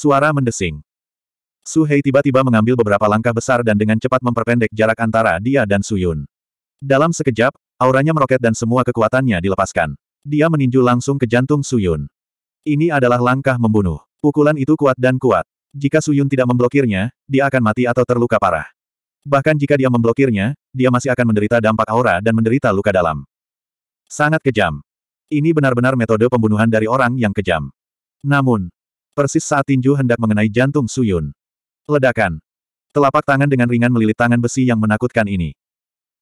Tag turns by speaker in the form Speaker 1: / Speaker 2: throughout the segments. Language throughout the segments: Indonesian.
Speaker 1: Suara mendesing. Su Hei tiba-tiba mengambil beberapa langkah besar dan dengan cepat memperpendek jarak antara dia dan Su Yun. Dalam sekejap, auranya meroket dan semua kekuatannya dilepaskan. Dia meninju langsung ke jantung Su Yun. Ini adalah langkah membunuh. Pukulan itu kuat dan kuat. Jika Su Yun tidak memblokirnya, dia akan mati atau terluka parah. Bahkan jika dia memblokirnya, dia masih akan menderita dampak aura dan menderita luka dalam. Sangat kejam. Ini benar-benar metode pembunuhan dari orang yang kejam. Namun, Persis saat tinju hendak mengenai jantung Suyun. Ledakan. Telapak tangan dengan ringan melilit tangan besi yang menakutkan ini.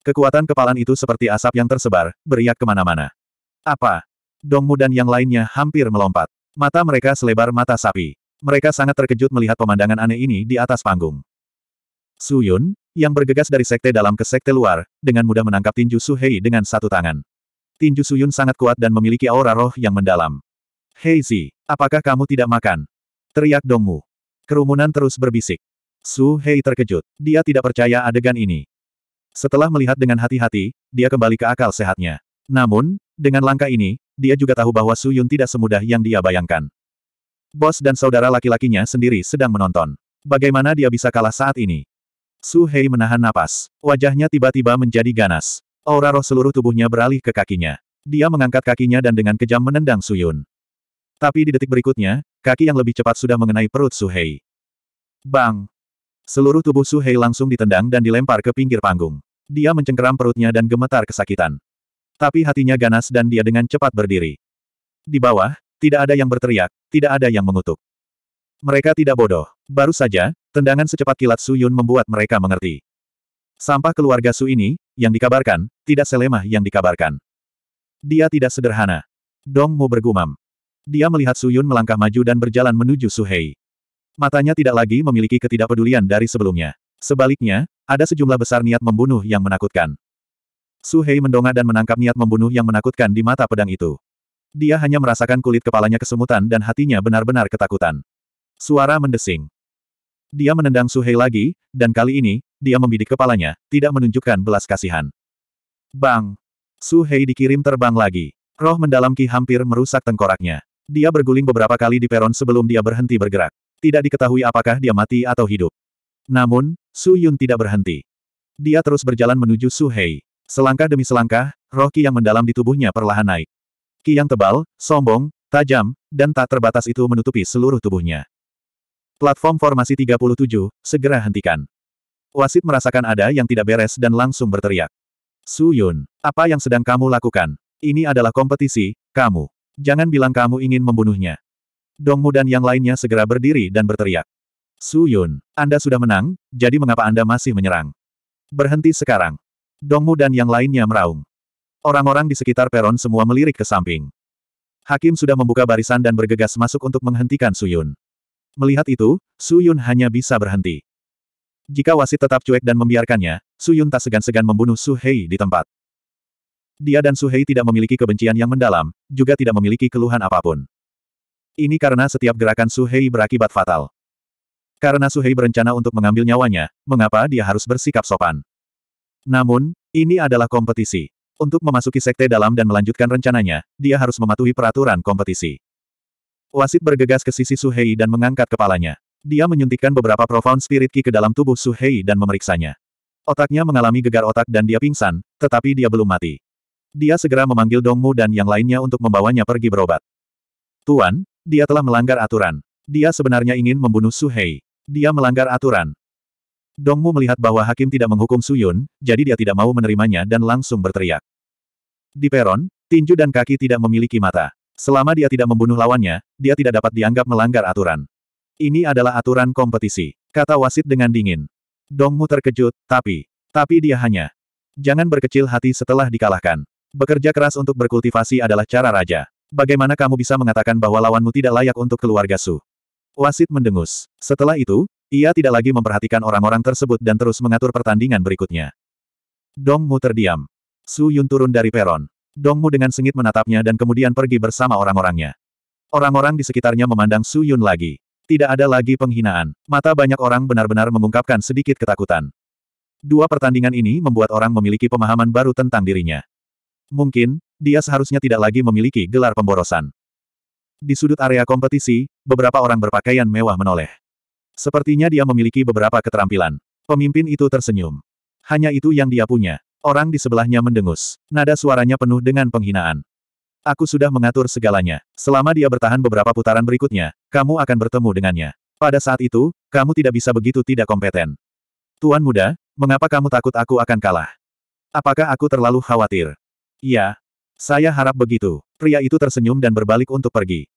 Speaker 1: Kekuatan kepalan itu seperti asap yang tersebar, beriak kemana-mana. Apa? Dongmu dan yang lainnya hampir melompat. Mata mereka selebar mata sapi. Mereka sangat terkejut melihat pemandangan aneh ini di atas panggung. Suyun, yang bergegas dari sekte dalam ke sekte luar, dengan mudah menangkap tinju Suhei dengan satu tangan. Tinju Suyun sangat kuat dan memiliki aura roh yang mendalam. Hei Zi, apakah kamu tidak makan? Teriak Dongmu. Kerumunan terus berbisik. Su Hei terkejut. Dia tidak percaya adegan ini. Setelah melihat dengan hati-hati, dia kembali ke akal sehatnya. Namun, dengan langkah ini, dia juga tahu bahwa Su Yun tidak semudah yang dia bayangkan. Bos dan saudara laki-lakinya sendiri sedang menonton. Bagaimana dia bisa kalah saat ini? Su Hei menahan napas. Wajahnya tiba-tiba menjadi ganas. Aura roh seluruh tubuhnya beralih ke kakinya. Dia mengangkat kakinya dan dengan kejam menendang Su Yun. Tapi di detik berikutnya, kaki yang lebih cepat sudah mengenai perut Suhei. Bang! Seluruh tubuh Suhei langsung ditendang dan dilempar ke pinggir panggung. Dia mencengkeram perutnya dan gemetar kesakitan. Tapi hatinya ganas dan dia dengan cepat berdiri. Di bawah, tidak ada yang berteriak, tidak ada yang mengutuk. Mereka tidak bodoh. Baru saja, tendangan secepat kilat Su Yun membuat mereka mengerti. Sampah keluarga Su ini, yang dikabarkan, tidak selemah yang dikabarkan. Dia tidak sederhana. Dong Mu bergumam. Dia melihat Su Yun melangkah maju dan berjalan menuju Su Hei. Matanya tidak lagi memiliki ketidakpedulian dari sebelumnya. Sebaliknya, ada sejumlah besar niat membunuh yang menakutkan. Su Hei mendongak dan menangkap niat membunuh yang menakutkan di mata pedang itu. Dia hanya merasakan kulit kepalanya kesemutan dan hatinya benar-benar ketakutan. Suara mendesing. Dia menendang Su Hei lagi, dan kali ini, dia membidik kepalanya, tidak menunjukkan belas kasihan. Bang! Su Hei dikirim terbang lagi. Roh mendalam Ki hampir merusak tengkoraknya. Dia berguling beberapa kali di peron sebelum dia berhenti bergerak. Tidak diketahui apakah dia mati atau hidup. Namun, Su Yun tidak berhenti. Dia terus berjalan menuju Su Hei. Selangkah demi selangkah, roh Qi yang mendalam di tubuhnya perlahan naik. Qi yang tebal, sombong, tajam, dan tak terbatas itu menutupi seluruh tubuhnya. Platform formasi 37, segera hentikan. Wasit merasakan ada yang tidak beres dan langsung berteriak. Su Yun, apa yang sedang kamu lakukan? Ini adalah kompetisi, kamu. Jangan bilang kamu ingin membunuhnya. Dongmu dan yang lainnya segera berdiri dan berteriak. Su Yun, Anda sudah menang, jadi mengapa Anda masih menyerang? Berhenti sekarang. Dongmu dan yang lainnya meraung. Orang-orang di sekitar peron semua melirik ke samping. Hakim sudah membuka barisan dan bergegas masuk untuk menghentikan Su Yun. Melihat itu, Su Yun hanya bisa berhenti. Jika wasit tetap cuek dan membiarkannya, Su Yun tak segan-segan membunuh Su Hei di tempat. Dia dan Suhei tidak memiliki kebencian yang mendalam, juga tidak memiliki keluhan apapun. Ini karena setiap gerakan Suhei berakibat fatal. Karena Suhei berencana untuk mengambil nyawanya, mengapa dia harus bersikap sopan? Namun, ini adalah kompetisi. Untuk memasuki sekte dalam dan melanjutkan rencananya, dia harus mematuhi peraturan kompetisi. Wasit bergegas ke sisi Suhei dan mengangkat kepalanya. Dia menyuntikkan beberapa profound spirit ki ke dalam tubuh Suhei dan memeriksanya. Otaknya mengalami gegar otak dan dia pingsan, tetapi dia belum mati. Dia segera memanggil Dongmu dan yang lainnya untuk membawanya pergi berobat. Tuan, dia telah melanggar aturan. Dia sebenarnya ingin membunuh Su Hei. Dia melanggar aturan. Dongmu melihat bahwa hakim tidak menghukum Su Yun, jadi dia tidak mau menerimanya dan langsung berteriak. Di peron, tinju dan kaki tidak memiliki mata. Selama dia tidak membunuh lawannya, dia tidak dapat dianggap melanggar aturan. Ini adalah aturan kompetisi, kata wasit dengan dingin. Dongmu terkejut, tapi, tapi dia hanya. Jangan berkecil hati setelah dikalahkan. Bekerja keras untuk berkultivasi adalah cara raja. Bagaimana kamu bisa mengatakan bahwa lawanmu tidak layak untuk keluarga Su? Wasit mendengus. Setelah itu, ia tidak lagi memperhatikan orang-orang tersebut dan terus mengatur pertandingan berikutnya. Dongmu terdiam. Su Yun turun dari peron. Dongmu dengan sengit menatapnya dan kemudian pergi bersama orang-orangnya. Orang-orang di sekitarnya memandang Su Yun lagi. Tidak ada lagi penghinaan. Mata banyak orang benar-benar mengungkapkan sedikit ketakutan. Dua pertandingan ini membuat orang memiliki pemahaman baru tentang dirinya. Mungkin, dia seharusnya tidak lagi memiliki gelar pemborosan. Di sudut area kompetisi, beberapa orang berpakaian mewah menoleh. Sepertinya dia memiliki beberapa keterampilan. Pemimpin itu tersenyum. Hanya itu yang dia punya. Orang di sebelahnya mendengus. Nada suaranya penuh dengan penghinaan. Aku sudah mengatur segalanya. Selama dia bertahan beberapa putaran berikutnya, kamu akan bertemu dengannya. Pada saat itu, kamu tidak bisa begitu tidak kompeten. Tuan muda, mengapa kamu takut aku akan kalah? Apakah aku terlalu khawatir? Iya. Saya harap begitu. Pria itu tersenyum dan berbalik untuk pergi.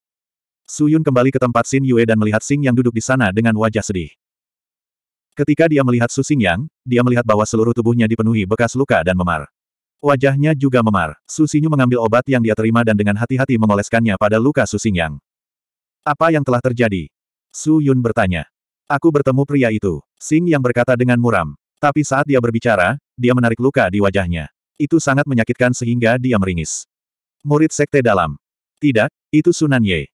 Speaker 1: Suyun kembali ke tempat Xin Yue dan melihat Xing yang duduk di sana dengan wajah sedih. Ketika dia melihat Su Xing Yang, dia melihat bahwa seluruh tubuhnya dipenuhi bekas luka dan memar. Wajahnya juga memar. Su Xinyu mengambil obat yang dia terima dan dengan hati-hati mengoleskannya pada luka Su Xing Yang. Apa yang telah terjadi? Su Yun bertanya. Aku bertemu pria itu. Xing Yang berkata dengan muram. Tapi saat dia berbicara, dia menarik luka di wajahnya. Itu sangat menyakitkan sehingga dia meringis. Murid Sekte Dalam. Tidak, itu Sunan Ye.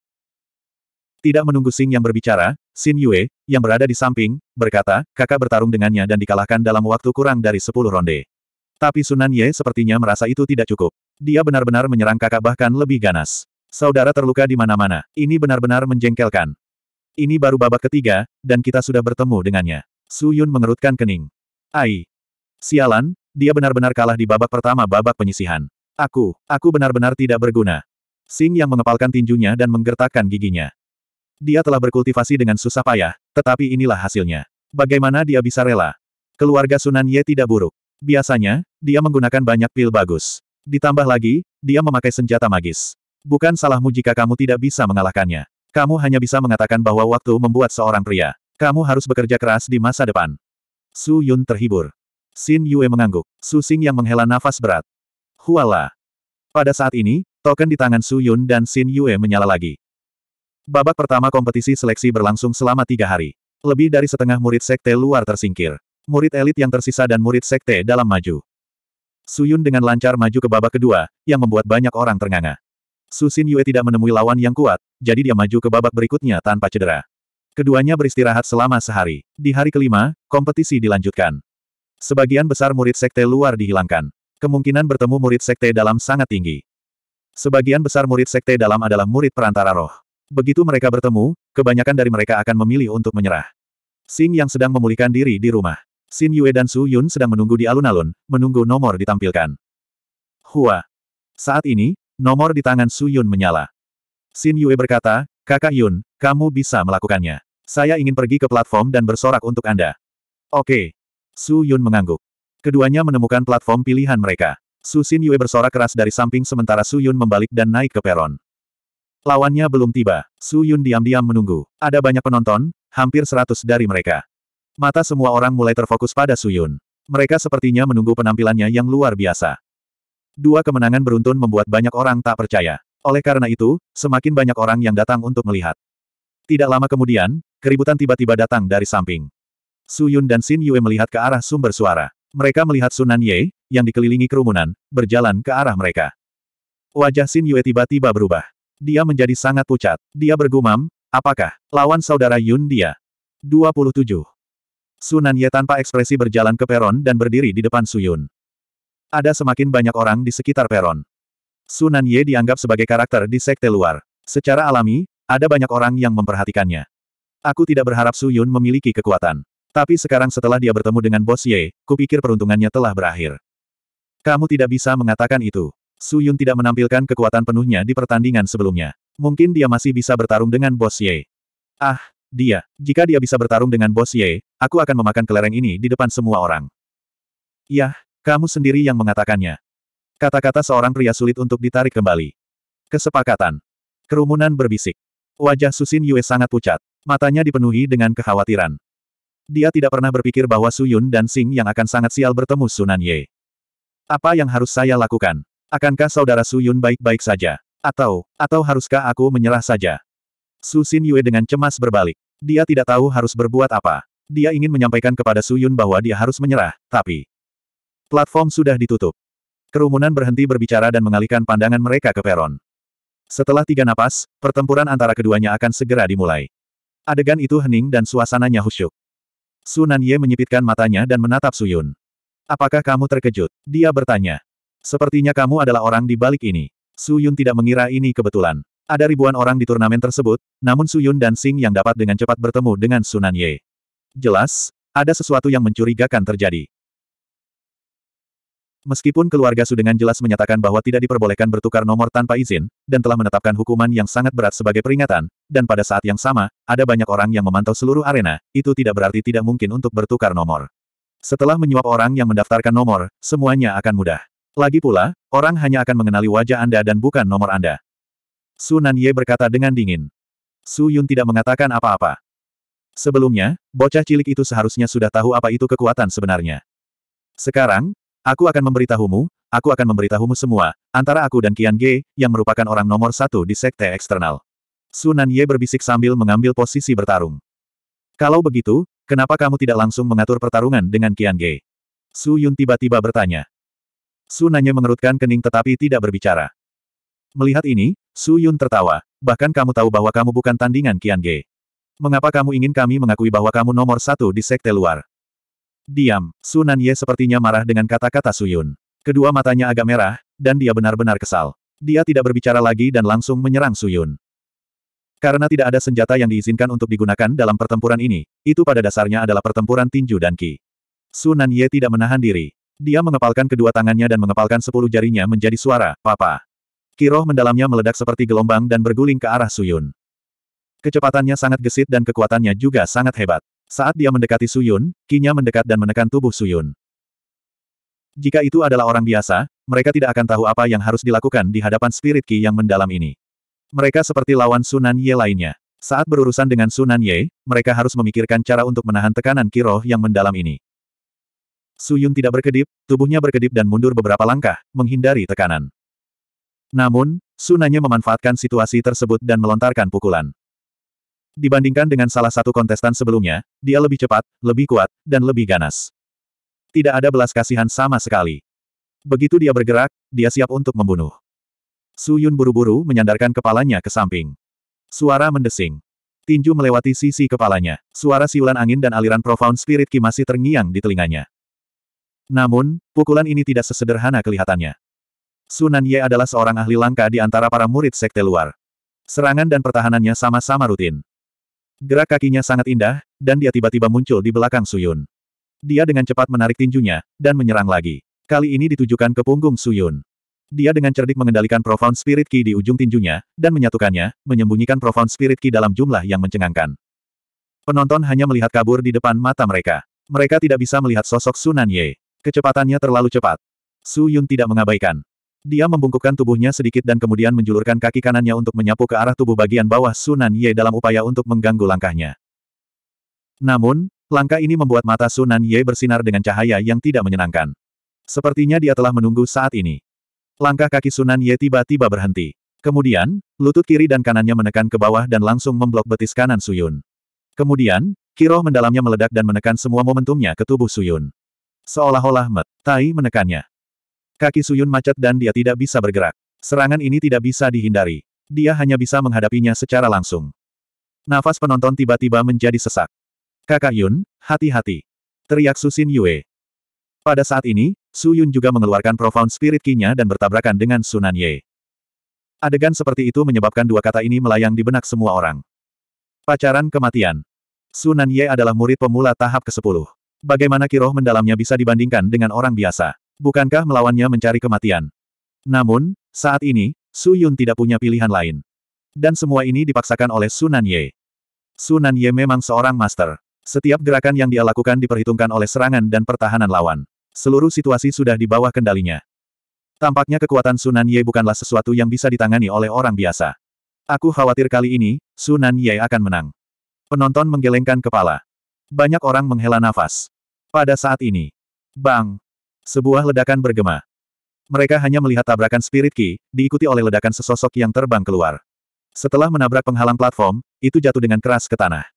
Speaker 1: Tidak menunggu Sing yang berbicara, Xin Yue, yang berada di samping, berkata, kakak bertarung dengannya dan dikalahkan dalam waktu kurang dari 10 ronde. Tapi Sunan Ye sepertinya merasa itu tidak cukup. Dia benar-benar menyerang kakak bahkan lebih ganas. Saudara terluka di mana-mana. Ini benar-benar menjengkelkan. Ini baru babak ketiga, dan kita sudah bertemu dengannya. Su Yun mengerutkan kening. Ai. Sialan, dia benar-benar kalah di babak pertama babak penyisihan. Aku, aku benar-benar tidak berguna. Sing yang mengepalkan tinjunya dan menggertakkan giginya. Dia telah berkultivasi dengan susah payah, tetapi inilah hasilnya. Bagaimana dia bisa rela? Keluarga Sunan Ye tidak buruk. Biasanya, dia menggunakan banyak pil bagus. Ditambah lagi, dia memakai senjata magis. Bukan salahmu jika kamu tidak bisa mengalahkannya. Kamu hanya bisa mengatakan bahwa waktu membuat seorang pria. Kamu harus bekerja keras di masa depan. Su Yun terhibur. Xin Yue mengangguk. Su Xing yang menghela nafas berat. Huala. Pada saat ini, token di tangan Su Yun dan Xin Yue menyala lagi. Babak pertama kompetisi seleksi berlangsung selama tiga hari. Lebih dari setengah murid sekte luar tersingkir. Murid elit yang tersisa dan murid sekte dalam maju. Su Yun dengan lancar maju ke babak kedua, yang membuat banyak orang ternganga. Su Xin Yue tidak menemui lawan yang kuat, jadi dia maju ke babak berikutnya tanpa cedera. Keduanya beristirahat selama sehari. Di hari kelima, kompetisi dilanjutkan. Sebagian besar murid sekte luar dihilangkan. Kemungkinan bertemu murid sekte dalam sangat tinggi. Sebagian besar murid sekte dalam adalah murid perantara roh. Begitu mereka bertemu, kebanyakan dari mereka akan memilih untuk menyerah. Xin yang sedang memulihkan diri di rumah. Xin Yue dan Su Yun sedang menunggu di alun-alun, menunggu nomor ditampilkan. Hua. Saat ini, nomor di tangan Su Yun menyala. Xin Yue berkata, Kakak Yun, kamu bisa melakukannya. Saya ingin pergi ke platform dan bersorak untuk Anda. Oke. Su Yun mengangguk. Keduanya menemukan platform pilihan mereka. Su Xin Yue bersorak keras dari samping sementara Su Yun membalik dan naik ke peron. Lawannya belum tiba. Su Yun diam-diam menunggu. Ada banyak penonton, hampir seratus dari mereka. Mata semua orang mulai terfokus pada Su Yun. Mereka sepertinya menunggu penampilannya yang luar biasa. Dua kemenangan beruntun membuat banyak orang tak percaya. Oleh karena itu, semakin banyak orang yang datang untuk melihat. Tidak lama kemudian, keributan tiba-tiba datang dari samping. Su Yun dan Xin Yue melihat ke arah sumber suara. Mereka melihat Sunan Ye, yang dikelilingi kerumunan, berjalan ke arah mereka. Wajah Xin Yue tiba-tiba berubah. Dia menjadi sangat pucat. Dia bergumam, apakah lawan saudara Yun dia? 27. Sunan Ye tanpa ekspresi berjalan ke peron dan berdiri di depan Su Yun. Ada semakin banyak orang di sekitar peron. Sunan Ye dianggap sebagai karakter di sekte luar. Secara alami, ada banyak orang yang memperhatikannya. Aku tidak berharap Su Yun memiliki kekuatan. Tapi sekarang setelah dia bertemu dengan Bos Ye, kupikir peruntungannya telah berakhir. Kamu tidak bisa mengatakan itu. Su Yun tidak menampilkan kekuatan penuhnya di pertandingan sebelumnya. Mungkin dia masih bisa bertarung dengan Bos Ye. Ah, dia. Jika dia bisa bertarung dengan Bos Ye, aku akan memakan kelereng ini di depan semua orang. Yah, kamu sendiri yang mengatakannya. Kata-kata seorang pria sulit untuk ditarik kembali. Kesepakatan. Kerumunan berbisik. Wajah Susin Yue sangat pucat. Matanya dipenuhi dengan kekhawatiran. Dia tidak pernah berpikir bahwa Su Yun dan Sing yang akan sangat sial bertemu Sunan Ye. Apa yang harus saya lakukan? Akankah saudara Su Yun baik-baik saja? Atau, atau haruskah aku menyerah saja? Su Xin Yue dengan cemas berbalik. Dia tidak tahu harus berbuat apa. Dia ingin menyampaikan kepada Su Yun bahwa dia harus menyerah, tapi... Platform sudah ditutup. Kerumunan berhenti berbicara dan mengalihkan pandangan mereka ke peron. Setelah tiga napas, pertempuran antara keduanya akan segera dimulai. Adegan itu hening dan suasananya husyuk. Sunan Ye menyipitkan matanya dan menatap Suyun. Apakah kamu terkejut? Dia bertanya. Sepertinya kamu adalah orang di balik ini. Suyun tidak mengira ini kebetulan. Ada ribuan orang di turnamen tersebut, namun Suyun dan Sing yang dapat dengan cepat bertemu dengan Sunan Ye. Jelas, ada sesuatu yang mencurigakan terjadi. Meskipun keluarga Su dengan jelas menyatakan bahwa tidak diperbolehkan bertukar nomor tanpa izin, dan telah menetapkan hukuman yang sangat berat sebagai peringatan, dan pada saat yang sama, ada banyak orang yang memantau seluruh arena, itu tidak berarti tidak mungkin untuk bertukar nomor. Setelah menyuap orang yang mendaftarkan nomor, semuanya akan mudah. Lagi pula, orang hanya akan mengenali wajah Anda dan bukan nomor Anda. Su Nanye berkata dengan dingin. Su Yun tidak mengatakan apa-apa. Sebelumnya, bocah cilik itu seharusnya sudah tahu apa itu kekuatan sebenarnya. Sekarang, Aku akan memberitahumu, aku akan memberitahumu semua, antara aku dan Qian Ge, yang merupakan orang nomor satu di sekte eksternal. Sunan Ye berbisik sambil mengambil posisi bertarung. Kalau begitu, kenapa kamu tidak langsung mengatur pertarungan dengan Qian Ge? Su Yun tiba-tiba bertanya. Sunan Ye mengerutkan kening tetapi tidak berbicara. Melihat ini, Su Yun tertawa. Bahkan kamu tahu bahwa kamu bukan tandingan Qian Ge. Mengapa kamu ingin kami mengakui bahwa kamu nomor satu di sekte luar? Diam, Sunan Ye sepertinya marah dengan kata-kata Suyun. Kedua matanya agak merah, dan dia benar-benar kesal. Dia tidak berbicara lagi dan langsung menyerang Suyun. Karena tidak ada senjata yang diizinkan untuk digunakan dalam pertempuran ini, itu pada dasarnya adalah pertempuran tinju dan ki. Sunan Ye tidak menahan diri. Dia mengepalkan kedua tangannya dan mengepalkan sepuluh jarinya menjadi suara, papa. Kiroh mendalamnya meledak seperti gelombang dan berguling ke arah Suyun. Kecepatannya sangat gesit dan kekuatannya juga sangat hebat. Saat dia mendekati Suyun, kinya mendekat dan menekan tubuh Suyun. Jika itu adalah orang biasa, mereka tidak akan tahu apa yang harus dilakukan di hadapan spirit ki yang mendalam ini. Mereka seperti lawan Sunan Ye lainnya. Saat berurusan dengan Sunan Ye, mereka harus memikirkan cara untuk menahan tekanan ki roh yang mendalam ini. Suyun tidak berkedip, tubuhnya berkedip dan mundur beberapa langkah, menghindari tekanan. Namun, Sunanya memanfaatkan situasi tersebut dan melontarkan pukulan. Dibandingkan dengan salah satu kontestan sebelumnya, dia lebih cepat, lebih kuat, dan lebih ganas. Tidak ada belas kasihan sama sekali. Begitu dia bergerak, dia siap untuk membunuh. Su Yun buru-buru menyandarkan kepalanya ke samping. Suara mendesing. Tinju melewati sisi kepalanya. Suara siulan angin dan aliran profound spirit ki masih terngiang di telinganya. Namun, pukulan ini tidak sesederhana kelihatannya. Sunan Ye adalah seorang ahli langka di antara para murid sekte luar. Serangan dan pertahanannya sama-sama rutin. Gerak kakinya sangat indah, dan dia tiba-tiba muncul di belakang Suyun. Dia dengan cepat menarik tinjunya, dan menyerang lagi. Kali ini ditujukan ke punggung Suyun. Dia dengan cerdik mengendalikan Profound Spirit Ki di ujung tinjunya, dan menyatukannya, menyembunyikan Profound Spirit Ki dalam jumlah yang mencengangkan. Penonton hanya melihat kabur di depan mata mereka. Mereka tidak bisa melihat sosok Sunan Ye. Kecepatannya terlalu cepat. Su Yun tidak mengabaikan. Dia membungkukkan tubuhnya sedikit dan kemudian menjulurkan kaki kanannya untuk menyapu ke arah tubuh bagian bawah Sunan Ye dalam upaya untuk mengganggu langkahnya. Namun, langkah ini membuat mata Sunan Ye bersinar dengan cahaya yang tidak menyenangkan. Sepertinya dia telah menunggu saat ini. Langkah kaki Sunan Ye tiba-tiba berhenti. Kemudian, lutut kiri dan kanannya menekan ke bawah dan langsung memblok betis kanan Suyun. Kemudian, kiroh mendalamnya meledak dan menekan semua momentumnya ke tubuh Suyun. Seolah-olah Met Tai menekannya. Kaki Suyun macet dan dia tidak bisa bergerak. Serangan ini tidak bisa dihindari. Dia hanya bisa menghadapinya secara langsung. Nafas penonton tiba-tiba menjadi sesak. Kakak Yun, hati-hati. Teriak Susin Yue. Pada saat ini, Su Yun juga mengeluarkan profound spirit kinya dan bertabrakan dengan Sunan Ye. Adegan seperti itu menyebabkan dua kata ini melayang di benak semua orang. Pacaran kematian. Sunan Ye adalah murid pemula tahap ke-10. Bagaimana kiroh mendalamnya bisa dibandingkan dengan orang biasa? Bukankah melawannya mencari kematian? Namun, saat ini, Su Yun tidak punya pilihan lain. Dan semua ini dipaksakan oleh Sunan Ye. Sunan Ye memang seorang master. Setiap gerakan yang dia lakukan diperhitungkan oleh serangan dan pertahanan lawan. Seluruh situasi sudah di bawah kendalinya. Tampaknya kekuatan Sunan Ye bukanlah sesuatu yang bisa ditangani oleh orang biasa. Aku khawatir kali ini, Sunan Ye akan menang. Penonton menggelengkan kepala. Banyak orang menghela nafas. Pada saat ini, Bang, sebuah ledakan bergema. Mereka hanya melihat tabrakan Spirit Ki, diikuti oleh ledakan sesosok yang terbang keluar. Setelah menabrak penghalang platform, itu jatuh dengan keras ke tanah.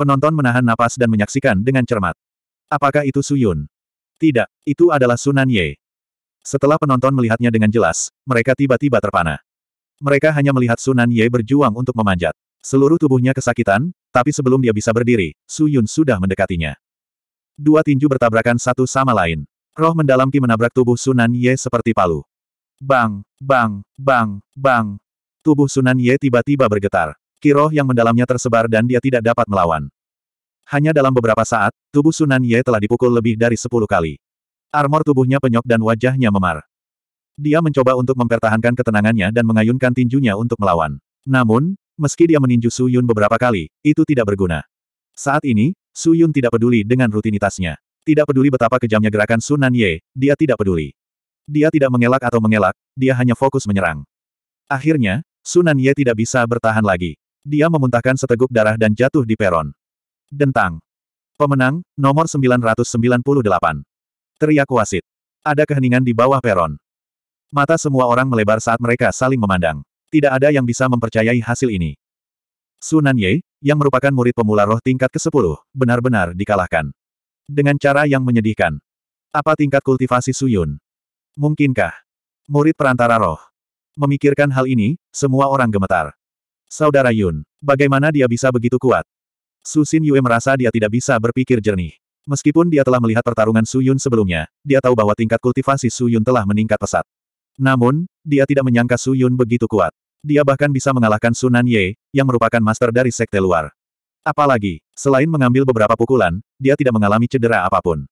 Speaker 1: Penonton menahan napas dan menyaksikan dengan cermat. Apakah itu Suyun? Tidak, itu adalah Sunan Ye. Setelah penonton melihatnya dengan jelas, mereka tiba-tiba terpana. Mereka hanya melihat Sunan Ye berjuang untuk memanjat. Seluruh tubuhnya kesakitan, tapi sebelum dia bisa berdiri, Su Yun sudah mendekatinya. Dua tinju bertabrakan satu sama lain. Roh mendalam Ki menabrak tubuh Sunan Ye seperti palu. Bang, bang, bang, bang. Tubuh Sunan Ye tiba-tiba bergetar. Ki Roh yang mendalamnya tersebar dan dia tidak dapat melawan. Hanya dalam beberapa saat, tubuh Sunan Ye telah dipukul lebih dari sepuluh kali. Armor tubuhnya penyok dan wajahnya memar. Dia mencoba untuk mempertahankan ketenangannya dan mengayunkan tinjunya untuk melawan. Namun, meski dia meninju Su Yun beberapa kali, itu tidak berguna. Saat ini, Su Yun tidak peduli dengan rutinitasnya. Tidak peduli betapa kejamnya gerakan Sunan Ye, dia tidak peduli. Dia tidak mengelak atau mengelak, dia hanya fokus menyerang. Akhirnya, Sunan Ye tidak bisa bertahan lagi. Dia memuntahkan seteguk darah dan jatuh di peron. Dentang. Pemenang, nomor 998. Teriak wasit. Ada keheningan di bawah peron. Mata semua orang melebar saat mereka saling memandang. Tidak ada yang bisa mempercayai hasil ini. Sunan Ye, yang merupakan murid pemula roh tingkat ke-10, benar-benar dikalahkan. Dengan cara yang menyedihkan. Apa tingkat kultivasi Suyun? Mungkinkah? Murid perantara roh. Memikirkan hal ini, semua orang gemetar. Saudara Yun, bagaimana dia bisa begitu kuat? Susin Yue merasa dia tidak bisa berpikir jernih. Meskipun dia telah melihat pertarungan Suyun sebelumnya, dia tahu bahwa tingkat kultivasi Suyun telah meningkat pesat. Namun, dia tidak menyangka Suyun begitu kuat. Dia bahkan bisa mengalahkan Sunan Ye, yang merupakan master dari sekte luar. Apalagi, selain mengambil beberapa pukulan, dia tidak mengalami cedera apapun.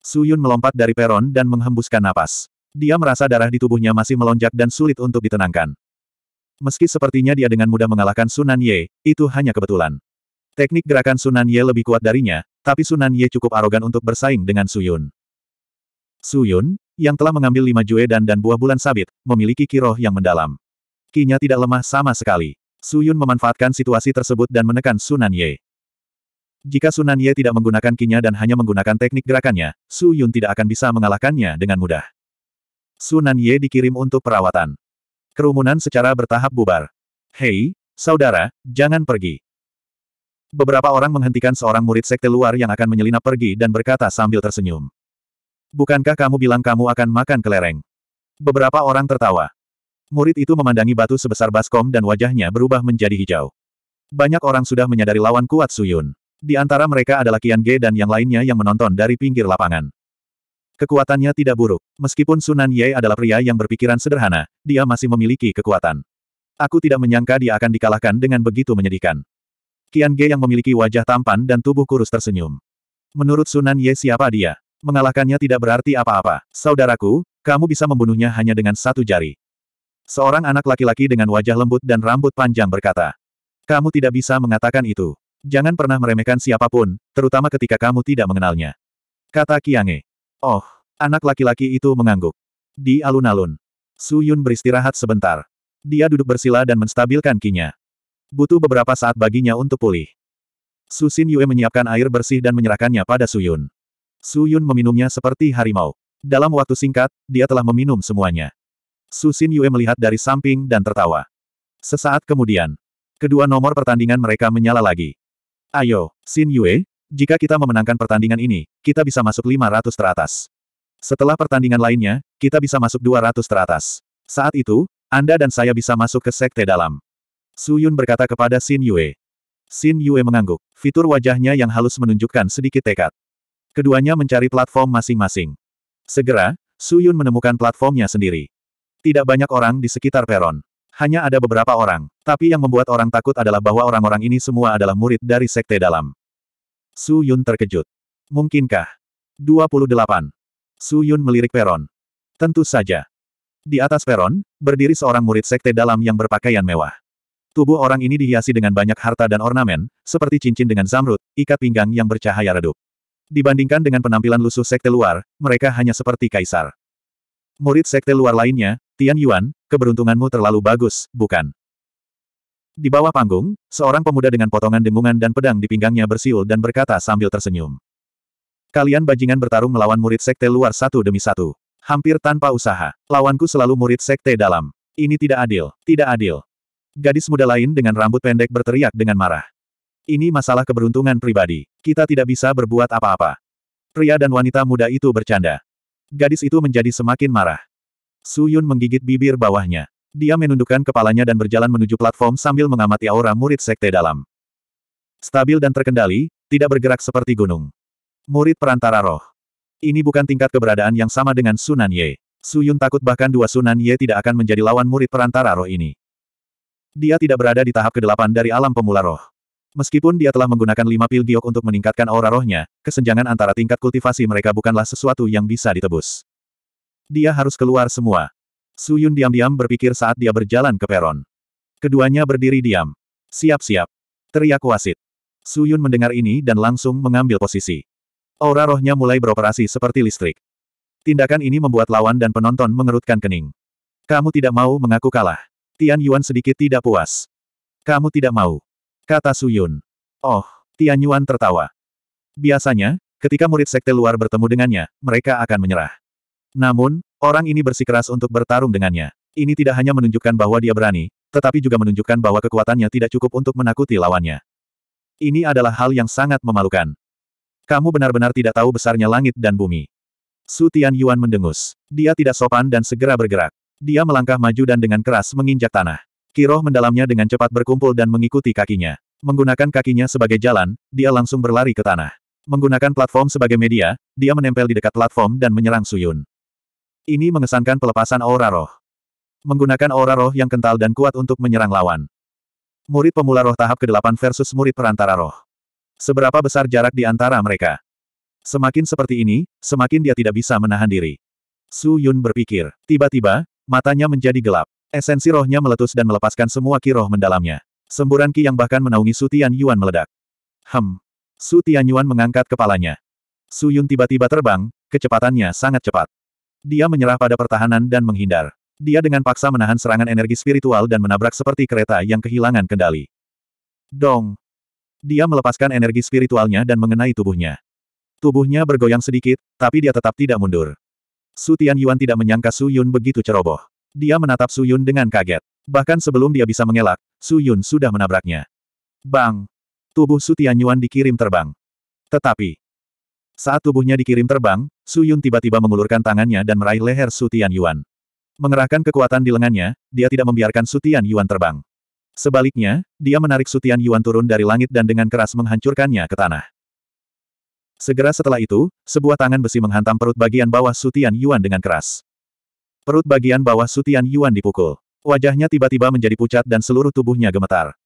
Speaker 1: Suyun melompat dari peron dan menghembuskan napas. Dia merasa darah di tubuhnya masih melonjak dan sulit untuk ditenangkan. Meski sepertinya dia dengan mudah mengalahkan Sunan Ye, itu hanya kebetulan. Teknik gerakan Sunan Ye lebih kuat darinya, tapi Sunan Ye cukup arogan untuk bersaing dengan Suyun. Suyun, yang telah mengambil lima jue dan dan buah bulan sabit, memiliki kiroh yang mendalam. Kinya tidak lemah sama sekali. Su Yun memanfaatkan situasi tersebut dan menekan Sunan Ye. Jika Sunan Ye tidak menggunakan kinya dan hanya menggunakan teknik gerakannya, Su Yun tidak akan bisa mengalahkannya dengan mudah. Sunan Ye dikirim untuk perawatan. Kerumunan secara bertahap bubar. Hei, saudara, jangan pergi. Beberapa orang menghentikan seorang murid sekte luar yang akan menyelinap pergi dan berkata sambil tersenyum. Bukankah kamu bilang kamu akan makan kelereng? Beberapa orang tertawa. Murid itu memandangi batu sebesar baskom dan wajahnya berubah menjadi hijau. Banyak orang sudah menyadari lawan kuat Suyun. Di antara mereka adalah Qian Ge dan yang lainnya yang menonton dari pinggir lapangan. Kekuatannya tidak buruk. Meskipun Sunan Ye adalah pria yang berpikiran sederhana, dia masih memiliki kekuatan. Aku tidak menyangka dia akan dikalahkan dengan begitu menyedihkan. Qian Ge yang memiliki wajah tampan dan tubuh kurus tersenyum. Menurut Sunan Ye siapa dia? Mengalahkannya tidak berarti apa-apa. Saudaraku, kamu bisa membunuhnya hanya dengan satu jari. Seorang anak laki-laki dengan wajah lembut dan rambut panjang berkata. Kamu tidak bisa mengatakan itu. Jangan pernah meremehkan siapapun, terutama ketika kamu tidak mengenalnya. Kata Kiange. Oh, anak laki-laki itu mengangguk. Di alun-alun. Su Yun beristirahat sebentar. Dia duduk bersila dan menstabilkan kinya. Butuh beberapa saat baginya untuk pulih. Su Xin Yue menyiapkan air bersih dan menyerahkannya pada Su Yun. Su Yun meminumnya seperti harimau. Dalam waktu singkat, dia telah meminum semuanya. Su Xin Yue melihat dari samping dan tertawa. Sesaat kemudian, kedua nomor pertandingan mereka menyala lagi. Ayo, Sin Yue, jika kita memenangkan pertandingan ini, kita bisa masuk 500 teratas. Setelah pertandingan lainnya, kita bisa masuk 200 teratas. Saat itu, Anda dan saya bisa masuk ke sekte dalam. Su Yun berkata kepada Sin Yue. Sin Yue mengangguk. Fitur wajahnya yang halus menunjukkan sedikit tekad. Keduanya mencari platform masing-masing. Segera, Su Yun menemukan platformnya sendiri. Tidak banyak orang di sekitar peron. Hanya ada beberapa orang, tapi yang membuat orang takut adalah bahwa orang-orang ini semua adalah murid dari sekte dalam. Su Yun terkejut. Mungkinkah? 28. Su Yun melirik peron. Tentu saja. Di atas peron, berdiri seorang murid sekte dalam yang berpakaian mewah. Tubuh orang ini dihiasi dengan banyak harta dan ornamen, seperti cincin dengan zamrud, ikat pinggang yang bercahaya redup. Dibandingkan dengan penampilan lusuh sekte luar, mereka hanya seperti kaisar. Murid sekte luar lainnya, Tian Yuan, keberuntunganmu terlalu bagus, bukan? Di bawah panggung, seorang pemuda dengan potongan dengungan dan pedang di pinggangnya bersiul dan berkata sambil tersenyum. Kalian bajingan bertarung melawan murid sekte luar satu demi satu. Hampir tanpa usaha, lawanku selalu murid sekte dalam. Ini tidak adil, tidak adil. Gadis muda lain dengan rambut pendek berteriak dengan marah. Ini masalah keberuntungan pribadi. Kita tidak bisa berbuat apa-apa. Pria dan wanita muda itu bercanda. Gadis itu menjadi semakin marah. Su Yun menggigit bibir bawahnya. Dia menundukkan kepalanya dan berjalan menuju platform sambil mengamati aura murid sekte dalam. Stabil dan terkendali, tidak bergerak seperti gunung. Murid perantara roh. Ini bukan tingkat keberadaan yang sama dengan Sunan Ye. Su Yun takut bahkan dua Sunan Ye tidak akan menjadi lawan murid perantara roh ini. Dia tidak berada di tahap kedelapan dari alam pemula roh. Meskipun dia telah menggunakan lima pil giok untuk meningkatkan aura rohnya, kesenjangan antara tingkat kultivasi mereka bukanlah sesuatu yang bisa ditebus. Dia harus keluar semua. Su Yun diam-diam berpikir saat dia berjalan ke peron. Keduanya berdiri diam. Siap-siap. Teriak wasit. Su Yun mendengar ini dan langsung mengambil posisi. Aura rohnya mulai beroperasi seperti listrik. Tindakan ini membuat lawan dan penonton mengerutkan kening. Kamu tidak mau mengaku kalah. Tian Yuan sedikit tidak puas. Kamu tidak mau kata Suyun. Oh, Tian Yuan tertawa. Biasanya, ketika murid sekte luar bertemu dengannya, mereka akan menyerah. Namun, orang ini bersikeras untuk bertarung dengannya. Ini tidak hanya menunjukkan bahwa dia berani, tetapi juga menunjukkan bahwa kekuatannya tidak cukup untuk menakuti lawannya. Ini adalah hal yang sangat memalukan. Kamu benar-benar tidak tahu besarnya langit dan bumi. Su Tian Yuan mendengus. Dia tidak sopan dan segera bergerak. Dia melangkah maju dan dengan keras menginjak tanah. Kiroh mendalamnya dengan cepat berkumpul dan mengikuti kakinya. Menggunakan kakinya sebagai jalan, dia langsung berlari ke tanah. Menggunakan platform sebagai media, dia menempel di dekat platform dan menyerang Suyun. Ini mengesankan pelepasan aura roh. Menggunakan aura roh yang kental dan kuat untuk menyerang lawan. Murid pemula roh tahap ke-8 versus murid perantara roh. Seberapa besar jarak di antara mereka? Semakin seperti ini, semakin dia tidak bisa menahan diri. Su Yun berpikir. Tiba-tiba, matanya menjadi gelap. Esensi rohnya meletus dan melepaskan semua ki roh mendalamnya. Semburan ki yang bahkan menaungi Su Tian Yuan meledak. Hem. Su Tian Yuan mengangkat kepalanya. Su Yun tiba-tiba terbang, kecepatannya sangat cepat. Dia menyerah pada pertahanan dan menghindar. Dia dengan paksa menahan serangan energi spiritual dan menabrak seperti kereta yang kehilangan kendali. Dong. Dia melepaskan energi spiritualnya dan mengenai tubuhnya. Tubuhnya bergoyang sedikit, tapi dia tetap tidak mundur. Su Tian Yuan tidak menyangka Su Yun begitu ceroboh. Dia menatap Su Yun dengan kaget. Bahkan sebelum dia bisa mengelak, Su Yun sudah menabraknya. Bang! Tubuh Su Tianyuan dikirim terbang. Tetapi, saat tubuhnya dikirim terbang, Su Yun tiba-tiba mengulurkan tangannya dan meraih leher Su Tianyuan. Mengerahkan kekuatan di lengannya, dia tidak membiarkan Su Tianyuan terbang. Sebaliknya, dia menarik Su Tianyuan turun dari langit dan dengan keras menghancurkannya ke tanah. Segera setelah itu, sebuah tangan besi menghantam perut bagian bawah Su Tianyuan dengan keras. Perut bagian bawah Sutian Yuan dipukul. Wajahnya tiba-tiba menjadi pucat dan seluruh tubuhnya gemetar.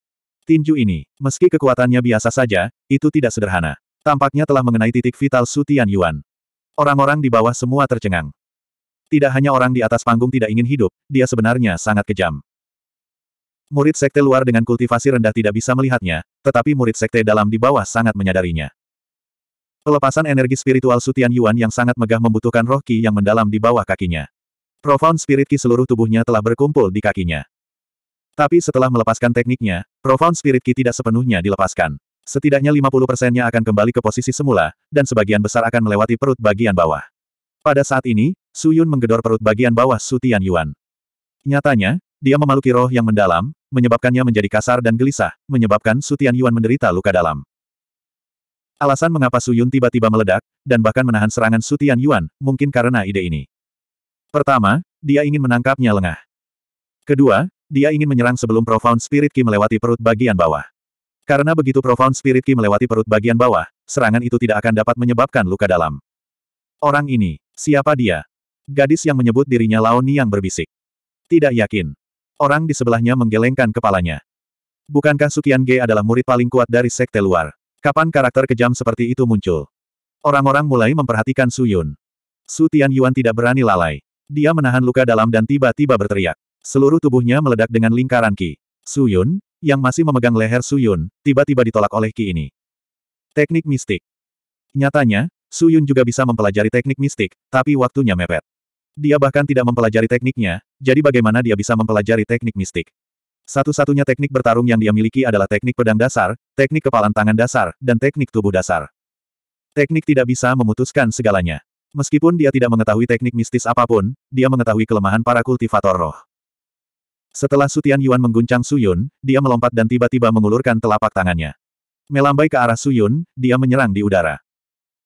Speaker 1: Tinju ini, meski kekuatannya biasa saja, itu tidak sederhana. Tampaknya telah mengenai titik vital Sutian Yuan. Orang-orang di bawah semua tercengang. Tidak hanya orang di atas panggung tidak ingin hidup, dia sebenarnya sangat kejam. Murid sekte luar dengan kultivasi rendah tidak bisa melihatnya, tetapi murid sekte dalam di bawah sangat menyadarinya. Pelepasan energi spiritual Sutian Yuan yang sangat megah membutuhkan roh ki yang mendalam di bawah kakinya. Profound Spirit Ki seluruh tubuhnya telah berkumpul di kakinya. Tapi setelah melepaskan tekniknya, Profound Spirit Ki tidak sepenuhnya dilepaskan. Setidaknya 50 persennya akan kembali ke posisi semula, dan sebagian besar akan melewati perut bagian bawah. Pada saat ini, Su Yun menggedor perut bagian bawah Su Tian Yuan. Nyatanya, dia memaluki roh yang mendalam, menyebabkannya menjadi kasar dan gelisah, menyebabkan Su Tian Yuan menderita luka dalam. Alasan mengapa Su Yun tiba-tiba meledak, dan bahkan menahan serangan Su Tian Yuan, mungkin karena ide ini. Pertama, dia ingin menangkapnya lengah. Kedua, dia ingin menyerang sebelum Profound Spirit Ki melewati perut bagian bawah. Karena begitu Profound Spirit Ki melewati perut bagian bawah, serangan itu tidak akan dapat menyebabkan luka dalam. Orang ini, siapa dia? Gadis yang menyebut dirinya Laoni yang berbisik. Tidak yakin. Orang di sebelahnya menggelengkan kepalanya. Bukankah Sukian ge adalah murid paling kuat dari sekte luar? Kapan karakter kejam seperti itu muncul? Orang-orang mulai memperhatikan suyun Yun. Yuan tidak berani lalai. Dia menahan luka dalam dan tiba-tiba berteriak. Seluruh tubuhnya meledak dengan lingkaran Ki. Suyun, yang masih memegang leher Suyun, tiba-tiba ditolak oleh Ki ini. Teknik mistik. Nyatanya, Suyun juga bisa mempelajari teknik mistik, tapi waktunya mepet. Dia bahkan tidak mempelajari tekniknya, jadi bagaimana dia bisa mempelajari teknik mistik? Satu-satunya teknik bertarung yang dia miliki adalah teknik pedang dasar, teknik kepalan tangan dasar, dan teknik tubuh dasar. Teknik tidak bisa memutuskan segalanya. Meskipun dia tidak mengetahui teknik mistis apapun, dia mengetahui kelemahan para kultivator roh. Setelah Sutian Yuan mengguncang Suyun, dia melompat dan tiba-tiba mengulurkan telapak tangannya. Melambai ke arah Suyun, dia menyerang di udara.